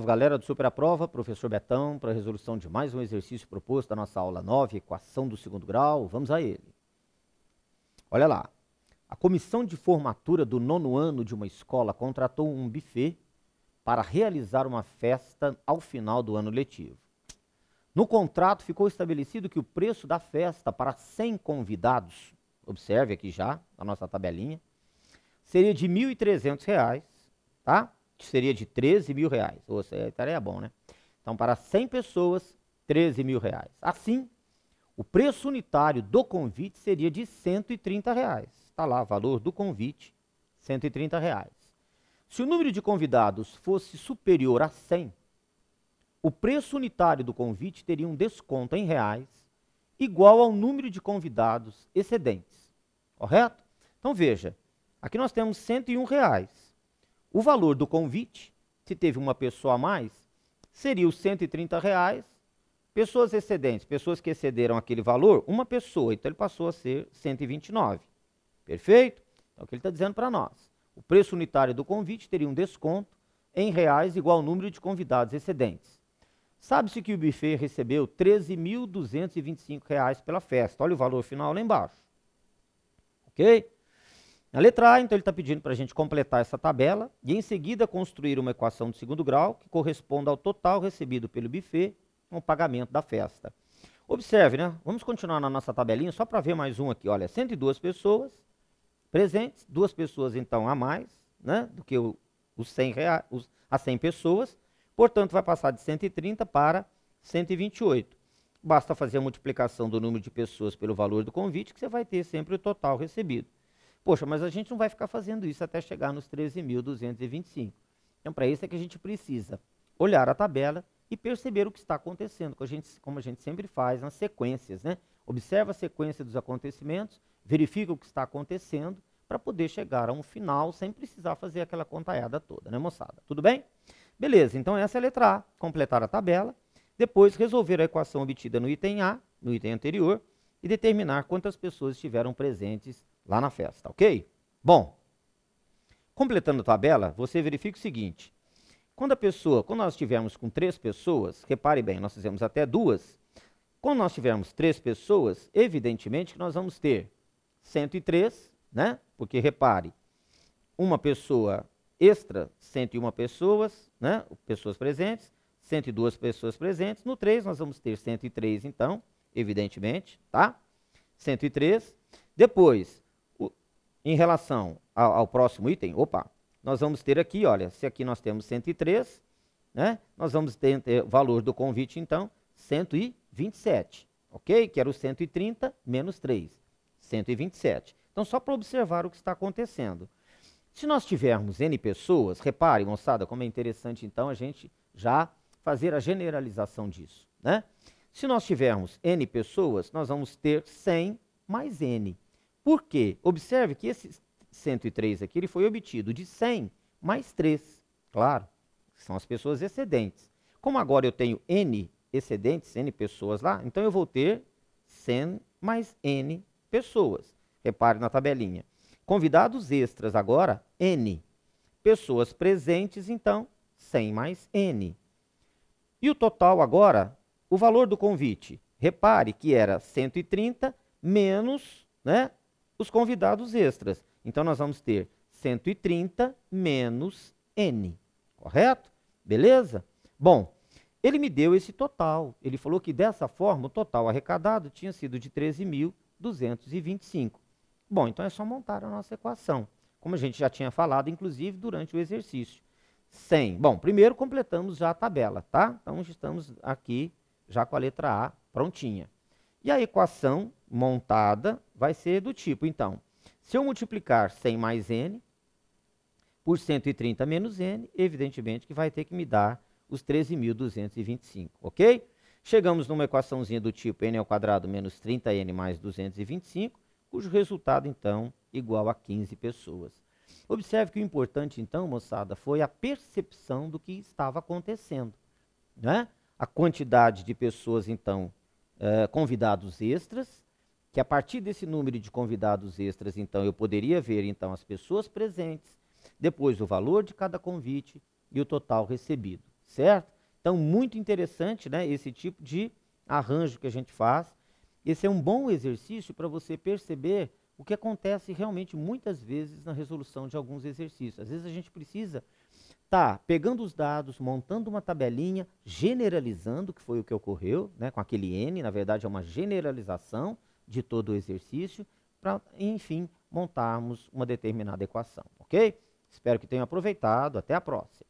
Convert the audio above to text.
Salve galera do Super Prova, professor Betão, para a resolução de mais um exercício proposto da nossa aula 9, equação do segundo grau, vamos a ele. Olha lá, a comissão de formatura do nono ano de uma escola contratou um buffet para realizar uma festa ao final do ano letivo. No contrato ficou estabelecido que o preço da festa para 100 convidados, observe aqui já a nossa tabelinha, seria de R$ 1.300, tá? seria de 13 mil reais. Ou estaria é bom, né? Então, para 100 pessoas, 13 mil reais. Assim, o preço unitário do convite seria de 130 reais. Está lá, valor do convite, 130 reais. Se o número de convidados fosse superior a 100, o preço unitário do convite teria um desconto em reais igual ao número de convidados excedentes. Correto? Então veja, aqui nós temos 101 reais. O valor do convite, se teve uma pessoa a mais, seria os 130 reais. Pessoas excedentes, pessoas que excederam aquele valor, uma pessoa, então ele passou a ser 129. Perfeito? Então, é o que ele está dizendo para nós. O preço unitário do convite teria um desconto em reais igual ao número de convidados excedentes. Sabe-se que o buffet recebeu R$ reais pela festa. Olha o valor final lá embaixo. Ok? Na letra A, então, ele está pedindo para a gente completar essa tabela e, em seguida, construir uma equação de segundo grau que corresponda ao total recebido pelo buffet o pagamento da festa. Observe, né? Vamos continuar na nossa tabelinha só para ver mais um aqui. Olha, 102 pessoas presentes, duas pessoas então a mais, né, do que o, os 100 reais, os, as 100 pessoas. Portanto, vai passar de 130 para 128. Basta fazer a multiplicação do número de pessoas pelo valor do convite que você vai ter sempre o total recebido. Poxa, mas a gente não vai ficar fazendo isso até chegar nos 13.225. Então, para isso é que a gente precisa olhar a tabela e perceber o que está acontecendo, como a gente, como a gente sempre faz nas sequências. Né? Observa a sequência dos acontecimentos, verifica o que está acontecendo, para poder chegar a um final sem precisar fazer aquela contaiada toda, né, moçada? Tudo bem? Beleza, então essa é a letra A, completar a tabela, depois resolver a equação obtida no item A, no item anterior, e determinar quantas pessoas estiveram presentes lá na festa, ok? Bom, completando a tabela, você verifica o seguinte. Quando a pessoa, quando nós estivermos com três pessoas, repare bem, nós fizemos até duas. Quando nós tivermos três pessoas, evidentemente que nós vamos ter 103, né? Porque repare, uma pessoa extra, 101 pessoas, né? Pessoas presentes, 102 pessoas presentes. No 3 nós vamos ter 103, então, evidentemente, tá? 103. Depois, em relação ao, ao próximo item, opa, nós vamos ter aqui, olha, se aqui nós temos 103, né? Nós vamos ter, ter o valor do convite, então, 127, ok? Que era o 130 menos 3, 127. Então, só para observar o que está acontecendo. Se nós tivermos N pessoas, reparem, moçada, como é interessante, então, a gente já fazer a generalização disso, né? Se nós tivermos N pessoas, nós vamos ter 100 mais N. Por quê? Observe que esse 103 aqui ele foi obtido de 100 mais 3, claro, são as pessoas excedentes. Como agora eu tenho N excedentes, N pessoas lá, então eu vou ter 100 mais N pessoas. Repare na tabelinha. Convidados extras agora, N. Pessoas presentes, então, 100 mais N. E o total agora, o valor do convite. Repare que era 130 menos né, os convidados extras. Então nós vamos ter 130 menos N, correto? Beleza? Bom, ele me deu esse total. Ele falou que dessa forma o total arrecadado tinha sido de 13.225. Bom, então é só montar a nossa equação, como a gente já tinha falado, inclusive, durante o exercício. 100. Bom, primeiro completamos já a tabela, tá? Então estamos aqui já com a letra A prontinha. E a equação montada vai ser do tipo, então, se eu multiplicar 100 mais n por 130 menos n, evidentemente que vai ter que me dar os 13.225, ok? Chegamos numa equaçãozinha do tipo n ao quadrado menos 30n mais 225, cujo resultado, então, igual a 15 pessoas. Observe que o importante, então, moçada, foi a percepção do que estava acontecendo. Né? A quantidade de pessoas, então, eh, convidados extras, que a partir desse número de convidados extras, então, eu poderia ver então as pessoas presentes, depois o valor de cada convite e o total recebido, certo? Então, muito interessante, né, esse tipo de arranjo que a gente faz. Esse é um bom exercício para você perceber o que acontece realmente muitas vezes na resolução de alguns exercícios. Às vezes a gente precisa estar tá pegando os dados, montando uma tabelinha, generalizando, que foi o que ocorreu, né, com aquele N, na verdade é uma generalização, de todo o exercício, para, enfim, montarmos uma determinada equação, ok? Espero que tenham aproveitado. Até a próxima.